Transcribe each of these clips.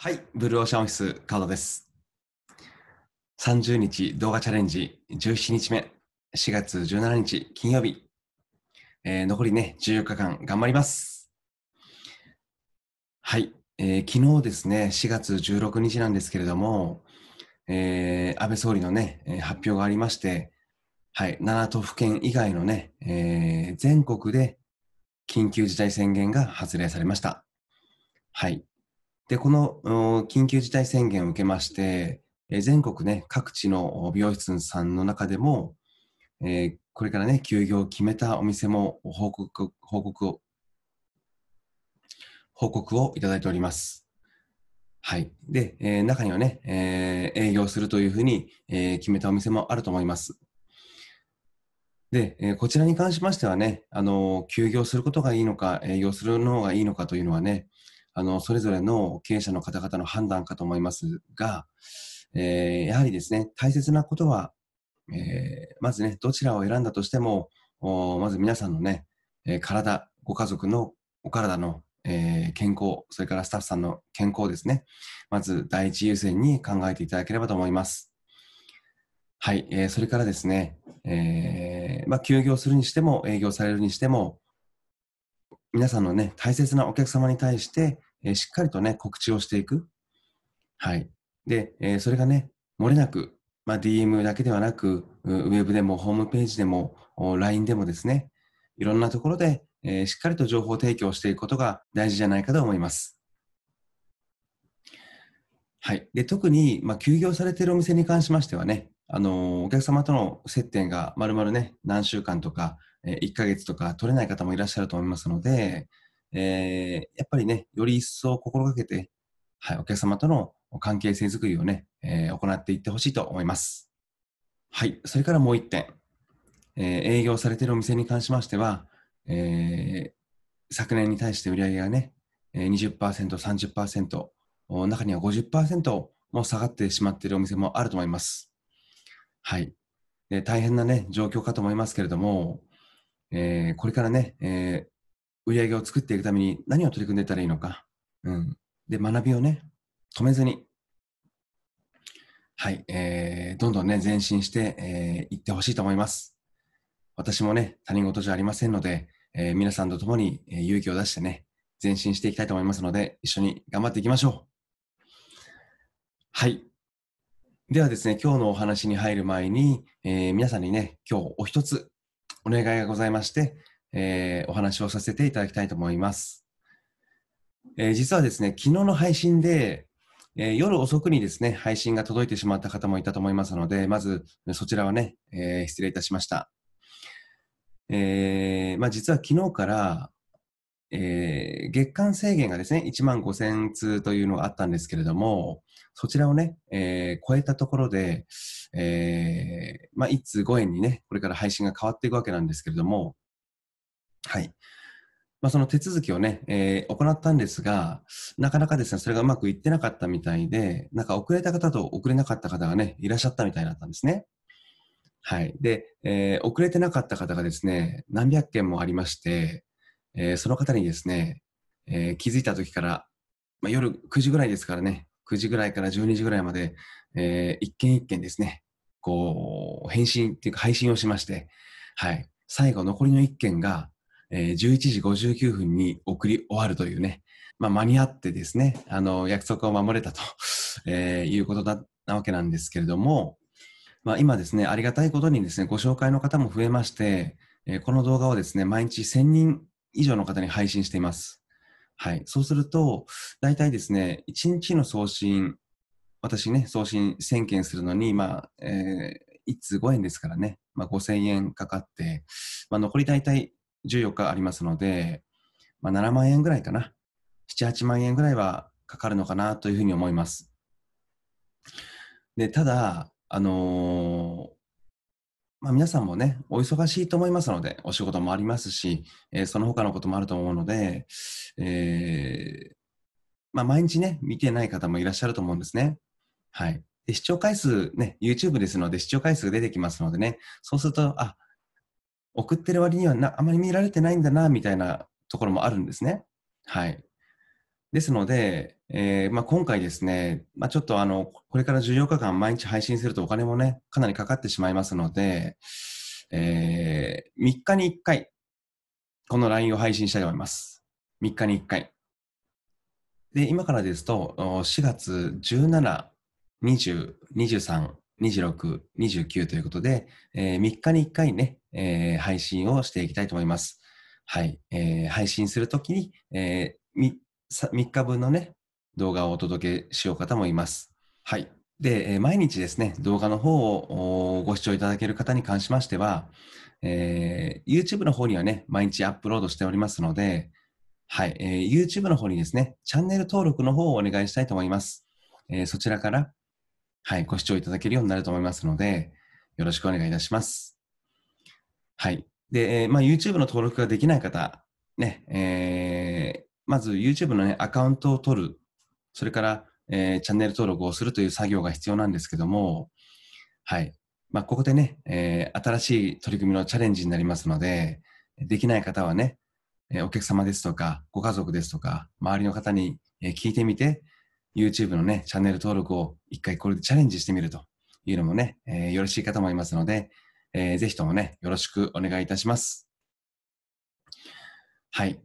はい、ブルーオーシャンオフィス、カードです。30日動画チャレンジ17日目、4月17日金曜日、えー、残りね、14日間頑張ります。はい、えー、昨日ですね、4月16日なんですけれども、えー、安倍総理のね、発表がありまして、はい、7都府県以外のね、えー、全国で緊急事態宣言が発令されました。はい、で、この緊急事態宣言を受けまして、え全国ね、各地の美容室さんの中でも、えー、これからね、休業を決めたお店も報告報告を、報告をいただいております。はい。で、えー、中にはね、えー、営業するというふうに、えー、決めたお店もあると思います。で、えー、こちらに関しましてはね、あのー、休業することがいいのか、営業するのがいいのかというのはね、あの、それぞれの経営者の方々の判断かと思いますが、えー、やはりですね、大切なことは、えー、まずね、どちらを選んだとしても、まず皆さんのね、えー、体、ご家族のお体の、えー、健康、それからスタッフさんの健康ですね、まず第一優先に考えていただければと思います。はい、えー、それからですね、えーまあ、休業するにしても、営業されるにしても、皆さんのね、大切なお客様に対して、えー、しっかりとね、告知をしていく。はい。で、えー、それがね、漏れなく、まあ、DM だけではなく、ウェブでもホームページでも、LINE でもですね、いろんなところで、えー、しっかりと情報提供していくことが大事じゃないかと思います。はい。で、特に、まあ、休業されているお店に関しましてはね、あのー、お客様との接点がまるまるね、何週間とか、えー、1ヶ月とか取れない方もいらっしゃると思いますので、えー、やっぱりね、より一層心がけて、はい、お客様との関係性づくりをね、えー、行っていってほしいと思います。はい、それからもう1点、えー、営業されているお店に関しましては、えー、昨年に対して売り上げがね、20%、30%、中には50%も下がってしまっているお店もあると思います。はい。大変なね、状況かと思いますけれども、えー、これからね、えー、売り上げを作っていくために何を取り組んでたらいいのか。うん、で、学びをね、止めずに、はい、えー、どんどんね、前進して、えー、いってほしいと思います。私もね、他人事じゃありませんので、えー、皆さんと共に、えー、勇気を出してね、前進していきたいと思いますので、一緒に頑張っていきましょう。はい。ではですね、今日のお話に入る前に、えー、皆さんにね、今日お一つお願いがございまして、えー、お話をさせていただきたいと思います。えー、実はですね、昨日の配信で、えー、夜遅くにですね、配信が届いてしまった方もいたと思いますので、まずそちらはね、え失礼いたしました。えまあ、実は昨日から、え月間制限がですね、1万5000通というのがあったんですけれども、そちらをね、え超えたところで、えまあ、1通5円にね、これから配信が変わっていくわけなんですけれども、はい。まあ、その手続きをね、えー、行ったんですが、なかなかですね、それがうまくいってなかったみたいで、なんか遅れた方と遅れなかった方がね、いらっしゃったみたいだったんですね。はい。で、えー、遅れてなかった方がですね、何百件もありまして、えー、その方にですね、えー、気づいた時から、まあ、夜9時ぐらいですからね、9時ぐらいから12時ぐらいまで、えー、一件一件ですね、こう、返信っていうか配信をしまして、はい。最後残りの1件がえー、11時59分に送り終わるというね、まあ、間に合ってですね、あの、約束を守れたと、えー、いうことだなわけなんですけれども、まあ、今ですね、ありがたいことにですね、ご紹介の方も増えまして、えー、この動画をですね、毎日1000人以上の方に配信しています。はい。そうすると、大体ですね、1日の送信、私ね、送信1000件するのに、まあ、えー、1通5円ですからね、まあ、5000円かかって、まあ、残り大体14日ありますので、まあ、7万円ぐらいかな、7、8万円ぐらいはかかるのかなというふうに思います。でただ、あのー、まあ、皆さんもね、お忙しいと思いますので、お仕事もありますし、えー、その他のこともあると思うので、えー、まあ、毎日ね、見てない方もいらっしゃると思うんですね。はい。で視聴回数ね、YouTube ですので視聴回数が出てきますのでね、そうすると、あ、送ってる割にはなあまり見られてないんだな、みたいなところもあるんですね。はい。ですので、えー、まあ、今回ですね、まあ、ちょっとあのこれから14日間毎日配信するとお金もね、かなりかかってしまいますので、えー、3日に1回、この LINE を配信したいと思います。3日に1回。で、今からですと、4月17、20、23、26、29ということで、えー、3日に1回ね、えー、配信をしていきたいと思います。はい。えー、配信するときに、えー、3日分のね、動画をお届けしよう方もいます。はい。で、え毎日ですね、動画の方をご視聴いただける方に関しましては、えー、YouTube の方にはね、毎日アップロードしておりますので、はい、えー、YouTube の方にですね、チャンネル登録の方をお願いしたいと思います。えー、そちらから、はい、ご視聴いただけるようになると思いますので、よろしくお願いいたします。はい。で、えまあ、YouTube の登録ができない方、ね、えー、まず YouTube のね、アカウントを取る、それから、えー、チャンネル登録をするという作業が必要なんですけども、はい。まあ、ここでね、えー、新しい取り組みのチャレンジになりますので、できない方はね、えー、お客様ですとか、ご家族ですとか、周りの方に、え聞いてみて、YouTube のね、チャンネル登録を一回これでチャレンジしてみるというのもね、えー、よろしいかと思いますので、えー、ぜひともね、よろしくお願いいたします。はい。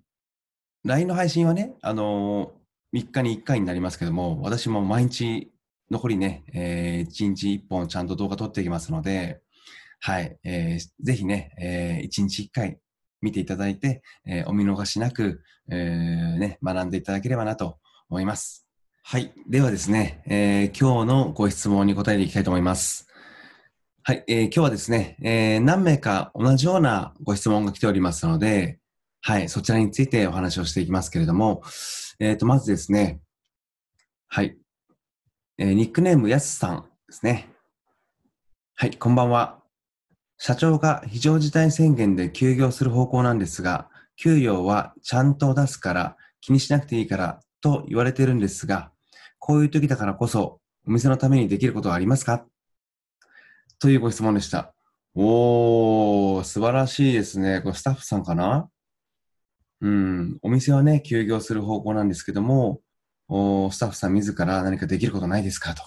LINE の配信はね、あのー、3日に1回になりますけども、私も毎日、残りね、えー、1日1本ちゃんと動画撮っていきますので、はい、えー、ぜひね、えー、1日1回見ていただいて、えー、お見逃しなく、えー、ね、学んでいただければなと思います。はい。ではですね、えー、今日のご質問に答えていきたいと思います。はい、えー、今日はですね、えー、何名か同じようなご質問が来ておりますので、はい、そちらについてお話をしていきますけれども、えっ、ー、と、まずですね、はい、えー、ニックネームやすさんですね。はい、こんばんは。社長が非常事態宣言で休業する方向なんですが、給与はちゃんと出すから気にしなくていいからと言われてるんですが、こういう時だからこそお店のためにできることはありますかというご質問でした。おー、素晴らしいですね。これスタッフさんかなうん、お店はね、休業する方向なんですけども、おスタッフさん自ら何かできることないですかと、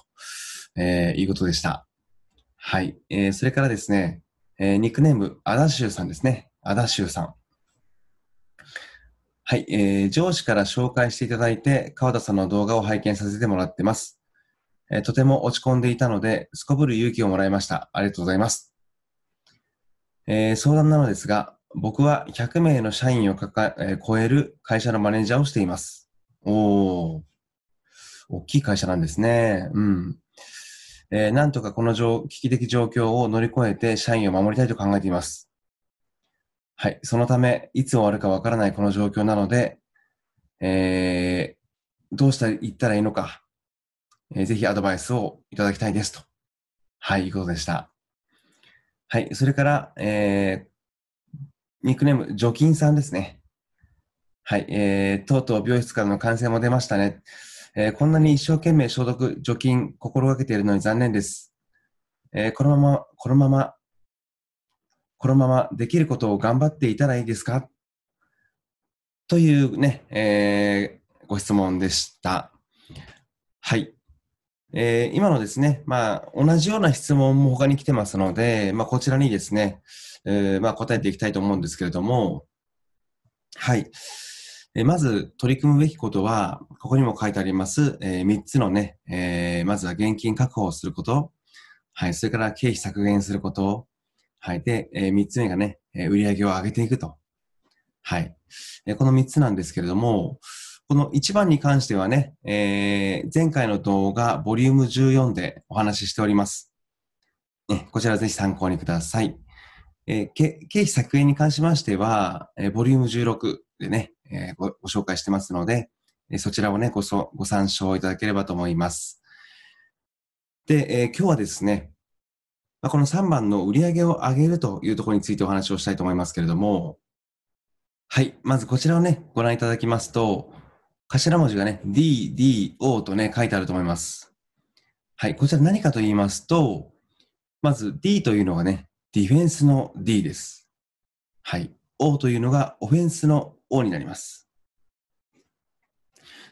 えー、いうことでした。はい。えー、それからですね、えー、ニックネーム、アダシューさんですね。アダシューさん。はい、えー、上司から紹介していただいて、川田さんの動画を拝見させてもらってます。えー、とても落ち込んでいたので、すこぶる勇気をもらいました。ありがとうございます。えー、相談なのですが、僕は100名の社員をかか、えー、超える会社のマネージャーをしています。おー。大きい会社なんですね。うん。えー、なんとかこの危機的状況を乗り越えて社員を守りたいと考えています。はい。そのため、いつ終わるかわからないこの状況なので、えー、どうしたら言ったらいいのか、えー、ぜひアドバイスをいただきたいですと。はい、いうことでした。はい、それから、えー、ニックネーム、除菌さんですね。はい、えー、とうとう病室からの感染も出ましたね。えー、こんなに一生懸命消毒、除菌、心がけているのに残念です。えー、このまま、このまま、このままできることを頑張っていたらいいですかというね、えー、ご質問でした。はい。えー、今のですね、まあ、同じような質問も他に来てますので、まあ、こちらにですね、えー、まあ、答えていきたいと思うんですけれども、はい。えー、まず、取り組むべきことは、ここにも書いてあります、え3つのね、えまずは現金確保をすること、はい、それから経費削減すること、はい、で、え3つ目がね、売り上げを上げていくと。はい。えこの3つなんですけれども、この1番に関してはね、えー、前回の動画、ボリューム14でお話ししております。ね、こちらぜひ参考にください。えー、経費削減に関しましては、えー、ボリューム16でね、えー、ご紹介してますので、えそちらをねごそ、ご参照いただければと思います。で、え今日はですね、まあ、この3番の売り上げを上げるというところについてお話をしたいと思いますけれども、はい、まずこちらをね、ご覧いただきますと、頭文字がね、D、D、O とね、書いてあると思います。はい、こちら何かと言いますと、まず D というのがね、ディフェンスの D です。はい、O というのがオフェンスの O になります。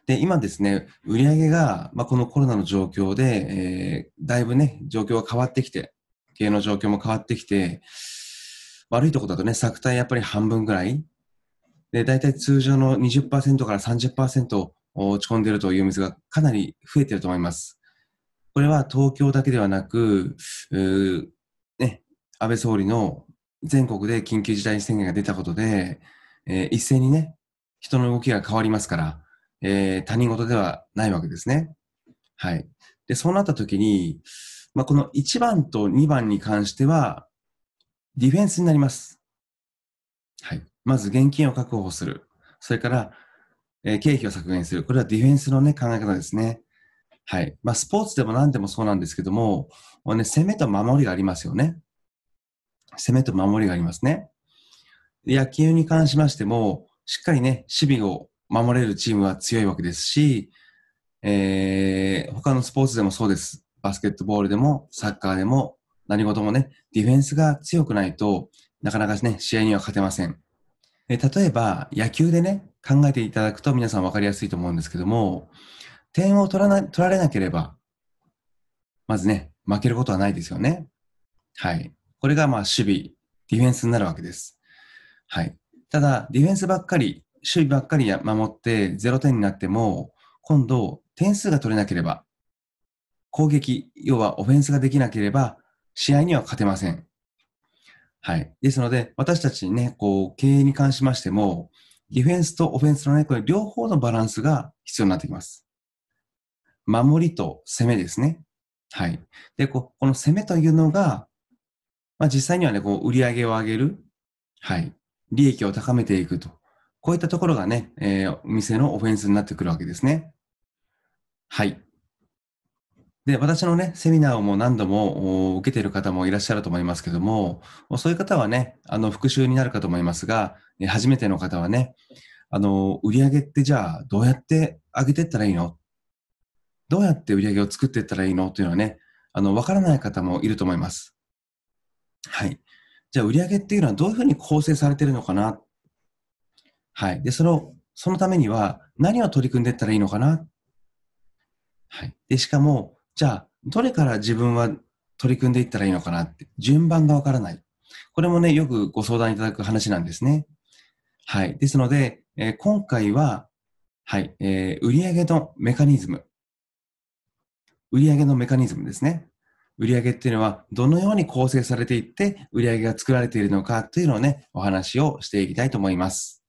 で、今ですね、売り上げが、まあ、このコロナの状況で、えー、だいぶね、状況が変わってきて、経営の状況も変わってきて、悪いところだとね、昨体やっぱり半分ぐらいで、大体通常の20%から30%落ち込んでいるという水がかなり増えていると思います。これは東京だけではなく、ね、安倍総理の全国で緊急事態宣言が出たことで、えー、一斉にね、人の動きが変わりますから、えー、他人事ではないわけですね。はい。で、そうなった時に、まあ、この1番と2番に関しては、ディフェンスになります。はい。まず現金を確保する。それから、えー、経費を削減する。これはディフェンスのね、考え方ですね。はい。まあ、スポーツでも何でもそうなんですけども、もね、攻めと守りがありますよね。攻めと守りがありますね。野球に関しましても、しっかりね、守備を守れるチームは強いわけですし、えー、他のスポーツでもそうです。バスケットボールでも、サッカーでも、何事もね、ディフェンスが強くないとなかなかね、試合には勝てません。え例えば、野球でね、考えていただくと皆さん分かりやすいと思うんですけども、点を取らな取られなければ、まずね、負けることはないですよね。はい。これがまあ守備、ディフェンスになるわけです。はい。ただ、ディフェンスばっかり、守備ばっかり守って0点になっても、今度、点数が取れなければ、攻撃、要はオフェンスができなければ、試合には勝てません。はい。ですので、私たちね、こう、経営に関しましても、ディフェンスとオフェンスのね、これ両方のバランスが必要になってきます。守りと攻めですね。はい。で、ここの攻めというのが、まあ、実際にはね、こう、売り上げを上げる。はい。利益を高めていくと。こういったところがね、えー、お店のオフェンスになってくるわけですね。はい。で、私のね、セミナーをもう何度もお受けている方もいらっしゃると思いますけども、そういう方はね、あの、復習になるかと思いますが、初めての方はね、あの、売り上げってじゃあ、どうやって上げていったらいいのどうやって売り上げを作っていったらいいのというのはね、あの、わからない方もいると思います。はい。じゃあ、売り上げっていうのはどういうふうに構成されているのかなはい。で、その、そのためには何を取り組んでいったらいいのかなはい。で、しかも、じゃあ、どれから自分は取り組んでいったらいいのかなって、順番がわからない。これもね、よくご相談いただく話なんですね。はい。ですので、えー、今回は、はい、えー、売上のメカニズム。売上のメカニズムですね。売上っていうのはどのように構成されていって売上が作られているのかというのをね、お話をしていきたいと思います。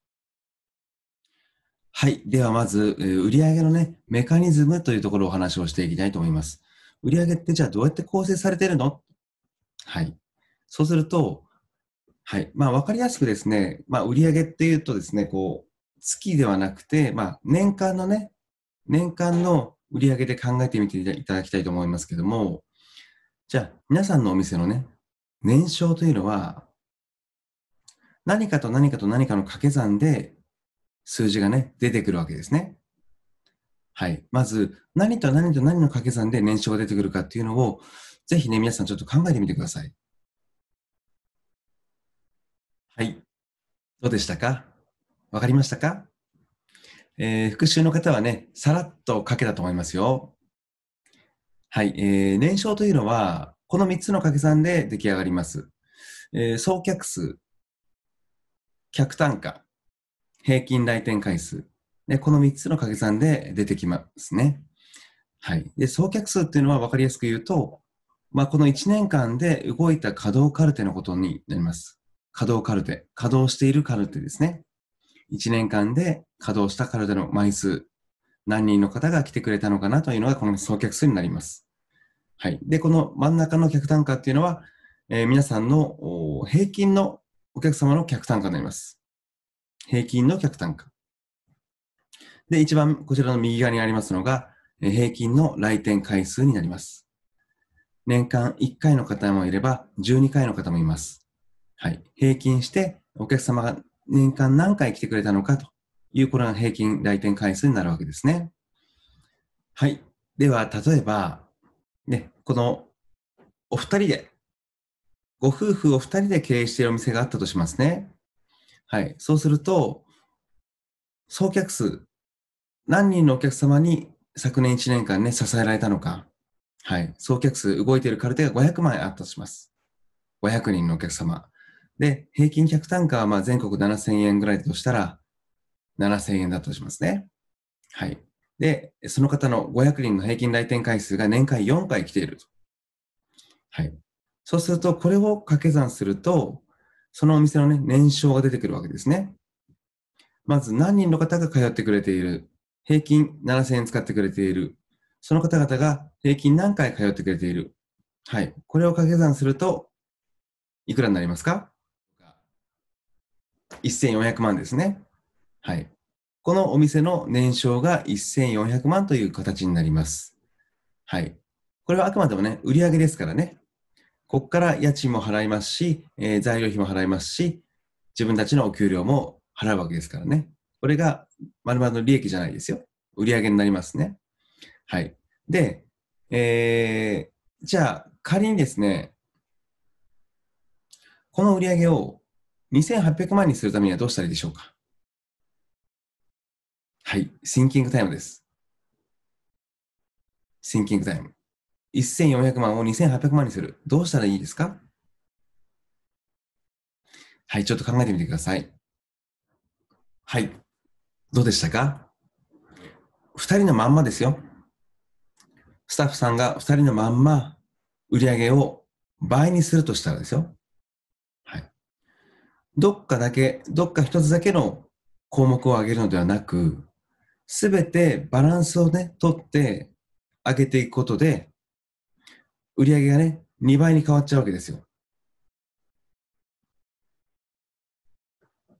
はい。ではまず、え売上のね、メカニズムというところをお話をしていきたいと思います。売上ってじゃあどうやって構成されてるのはい。そうすると、はい。まあ、わかりやすくですね、まあ、売上っていうとですね、こう、月ではなくて、まあ、年間のね、年間の売上で考えてみていただきたいと思いますけども、じゃあ、皆さんのお店のね、年商というのは、何かと何かと何かの掛け算で数字がね、出てくるわけですね。はい。まず、何と何と何の掛け算で年商が出てくるかっていうのを、ぜひね、皆さんちょっと考えてみてください。はい。どうでしたかわかりましたかえー、復習の方はね、さらっと書けたと思いますよ。はい。えー、年商というのは、この3つの掛け算で出来上がります。えー、総客数、客単価、平均来店回数。で、この3つの掛け算で出てきますね。はい。で、総客数っていうのは分かりやすく言うと、まあ、この1年間で動いた稼働カルテのことになります。稼働カルテ。稼働しているカルテですね。1年間で稼働したカルテの枚数。何人の方が来てくれたのかなというのが、この総客数になります。はい。で、この真ん中の客単価っていうのは、えー、皆さんの平均のお客様の客単価になります。平均の客単価。で、一番こちらの右側にありますのが、平均の来店回数になります。年間1回の方もいれば、12回の方もいます。はい。平均して、お客様が年間何回来てくれたのかという、これが平均来店回数になるわけですね。はい。では、例えば、ね、この、お二人で、ご夫婦お二人で経営しているお店があったとしますね。はい。そうすると、送客数、何人のお客様に昨年1年間ね、支えられたのか。はい。送客数、動いているカルテが500円あったとします。500人のお客様。で、平均客単価はまあ全国7000円ぐらいだとしたら、7000円だとしますね。はい。で、その方の500人の平均来店回数が年間4回来ていると。はい。そうすると、これを掛け算すると、そのお店のね、年商が出てくるわけですね。まず何人の方が通ってくれている。平均7000円使ってくれている。その方々が平均何回通ってくれている。はい。これを掛け算すると、いくらになりますか ?1400 万ですね。はい。このお店の年商が1400万という形になります。はい。これはあくまでもね、売上ですからね。ここから家賃も払いますし、えー、材料費も払いますし、自分たちのお給料も払うわけですからね。これが丸々の利益じゃないですよ。売上になりますね。はい。で、えー、じゃあ仮にですね、この売上を2800万にするためにはどうしたらいいでしょうかはい。シンキングタイムです。シンキングタイム。1400万を2800万にする。どうしたらいいですかはい、ちょっと考えてみてください。はい。どうでしたか ?2 人のまんまですよ。スタッフさんが2人のまんま売り上げを倍にするとしたらですよ。はい。どっかだけ、どっか一つだけの項目を上げるのではなく、すべてバランスをね、取って上げていくことで、売上がね、2倍に変わっちゃうわけですよ。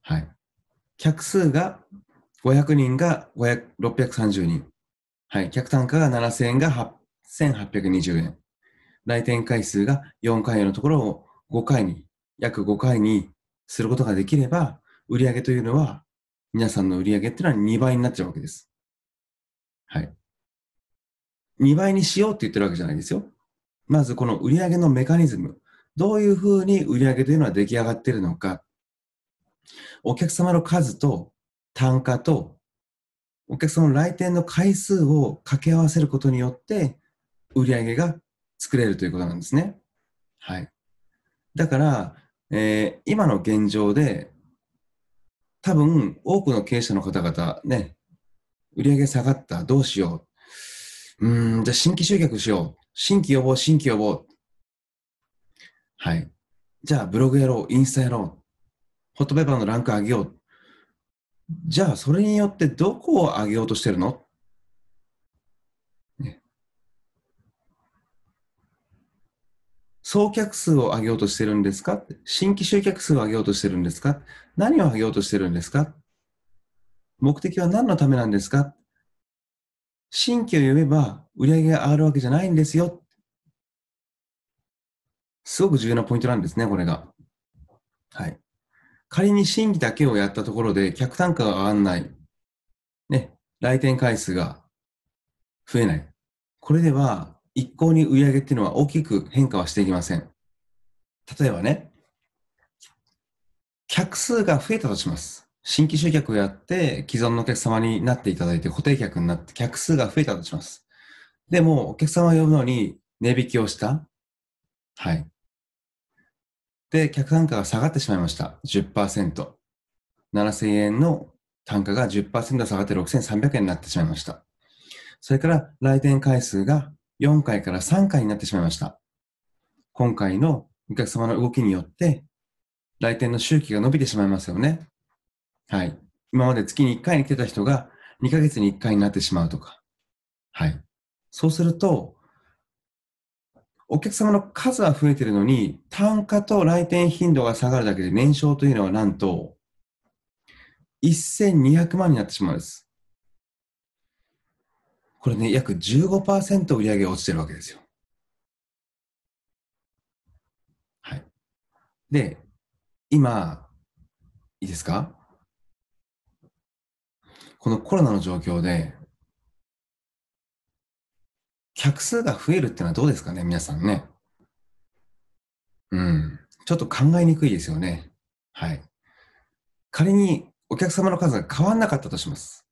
はい。客数が500人が630人。はい。客単価が7000円が1820円。来店回数が4回のところを5回に、約5回にすることができれば、売上というのは、皆さんの売上っていうのは2倍になっちゃうわけです。はい。2倍にしようって言ってるわけじゃないですよ。まずこの売上のメカニズム、どういうふうに売上というのは出来上がっているのか、お客様の数と単価と、お客様の来店の回数を掛け合わせることによって、売上が作れるということなんですね。はい。だから、えー、今の現状で、多分多くの経営者の方々ね、売上下がった、どうしよう。うん、じゃあ新規集客しよう。新規予防、新規予防。はい。じゃあ、ブログやろう、インスタやろう、ホットペーパーのランク上げよう。じゃあ、それによってどこを上げようとしてるの、ね、総客数を上げようとしてるんですか新規集客数を上げようとしてるんですか何を上げようとしてるんですか目的は何のためなんですか新規を呼べば売り上げが上がるわけじゃないんですよ。すごく重要なポイントなんですね、これが。はい。仮に新規だけをやったところで客単価が上がらない。ね、来店回数が増えない。これでは一向に売り上げっていうのは大きく変化はしていきません。例えばね、客数が増えたとします。新規集客をやって、既存のお客様になっていただいて、固定客になって、客数が増えたとします。でも、お客様を呼ぶのに値引きをした。はい。で、客単価が下がってしまいました。10%。7000円の単価が10%下がって6300円になってしまいました。それから、来店回数が4回から3回になってしまいました。今回のお客様の動きによって、来店の周期が伸びてしまいますよね。はい。今まで月に1回に来てた人が2ヶ月に1回になってしまうとか。はい。そうすると、お客様の数は増えてるのに、単価と来店頻度が下がるだけで年商というのはなんと、1200万になってしまうんです。これね、約15%売り上げが落ちてるわけですよ。はい。で、今、いいですかこのコロナの状況で、客数が増えるってのはどうですかね、皆さんね。うん。ちょっと考えにくいですよね。はい。仮にお客様の数が変わんなかったとします。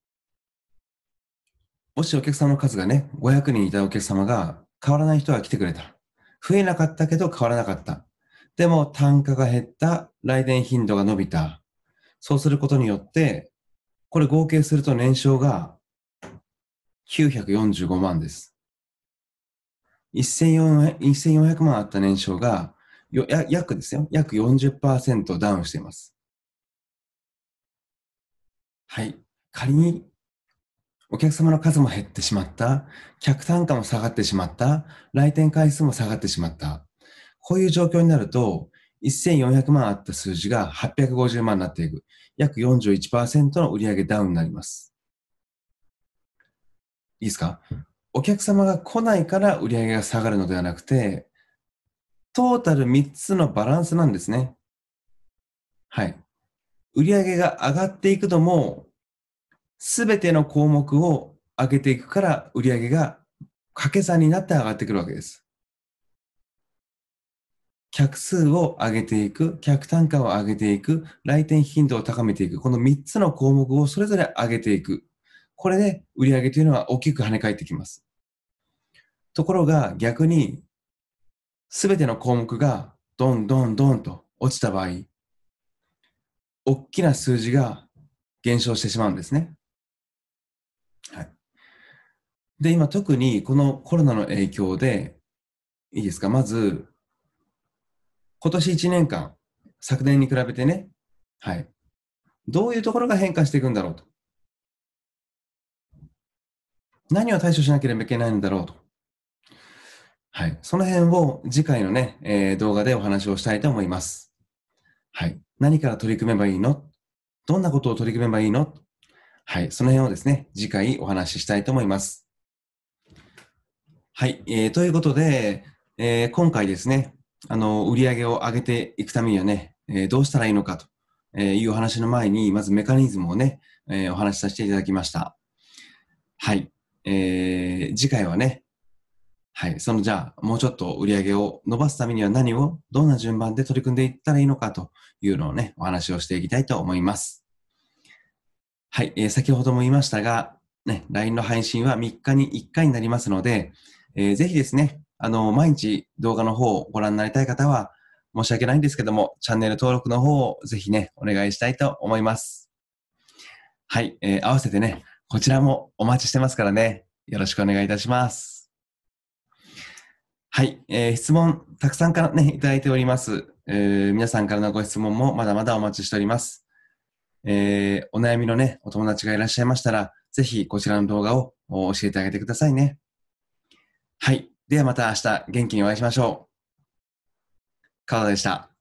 もしお客様の数がね、500人いたお客様が変わらない人が来てくれた。増えなかったけど変わらなかった。でも単価が減った、来店頻度が伸びた。そうすることによって、これ合計すると年商が945万です。1400万あった年商が、約ですよ。約40%ダウンしています。はい。仮に、お客様の数も減ってしまった。客単価も下がってしまった。来店回数も下がってしまった。こういう状況になると、1400万あった数字が850万になっていく。約41%の売上ダウンになります。いいですかお客様が来ないから売上が下がるのではなくて、トータル3つのバランスなんですね。はい。売上が上がっていくとも、すべての項目を上げていくから、売上が掛け算になって上がってくるわけです。客数を上げていく、客単価を上げていく、来店頻度を高めていく、この3つの項目をそれぞれ上げていく。これで売上というのは大きく跳ね返ってきます。ところが逆に、すべての項目がどんどんどんと落ちた場合、大きな数字が減少してしまうんですね。はい。で、今特にこのコロナの影響で、いいですか、まず今年1年間、昨年に比べてね、はい。どういうところが変化していくんだろうと。何を対処しなければいけないんだろうと。はい。その辺を次回のね、えー、動画でお話をしたいと思います。はい。何から取り組めばいいのどんなことを取り組めばいいのはい。その辺をですね、次回お話ししたいと思います。はい。えー、ということで、えー、今回ですね、あの売り上げを上げていくためにはね、えー、どうしたらいいのかというお話の前に、まずメカニズムをね、えー、お話しさせていただきました。はい。えー、次回はね、はい。そのじゃあ、もうちょっと売り上げを伸ばすためには何を、どんな順番で取り組んでいったらいいのかというのをね、お話をしていきたいと思います。はい。えー、先ほども言いましたが、ね、LINE の配信は3日に1回になりますので、えー、ぜひですね、あの、毎日動画の方をご覧になりたい方は、申し訳ないんですけども、チャンネル登録の方をぜひね、お願いしたいと思います。はい、えー、合わせてね、こちらもお待ちしてますからね、よろしくお願いいたします。はい、えー、質問、たくさんからね、いただいております。えー、皆さんからのご質問もまだまだお待ちしております。えー、お悩みのね、お友達がいらっしゃいましたら、ぜひこちらの動画を教えてあげてくださいね。はい。ではまた明日元気にお会いしましょう。川田でした。